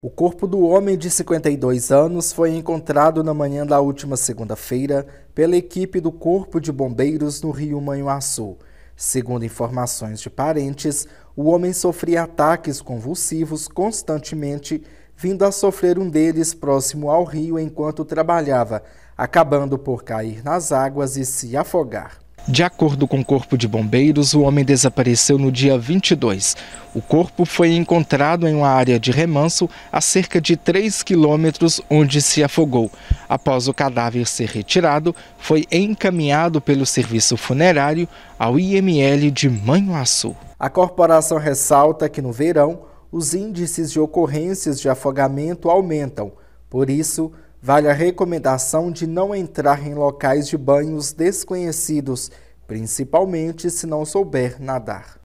O corpo do homem de 52 anos foi encontrado na manhã da última segunda-feira pela equipe do Corpo de Bombeiros no Rio Manhuaçu. Segundo informações de parentes, o homem sofria ataques convulsivos constantemente, vindo a sofrer um deles próximo ao rio enquanto trabalhava, acabando por cair nas águas e se afogar. De acordo com o Corpo de Bombeiros, o homem desapareceu no dia 22. O corpo foi encontrado em uma área de remanso a cerca de 3 quilômetros, onde se afogou. Após o cadáver ser retirado, foi encaminhado pelo serviço funerário ao IML de Manhuaçu. A corporação ressalta que no verão, os índices de ocorrências de afogamento aumentam. Por isso, vale a recomendação de não entrar em locais de banhos desconhecidos, principalmente se não souber nadar.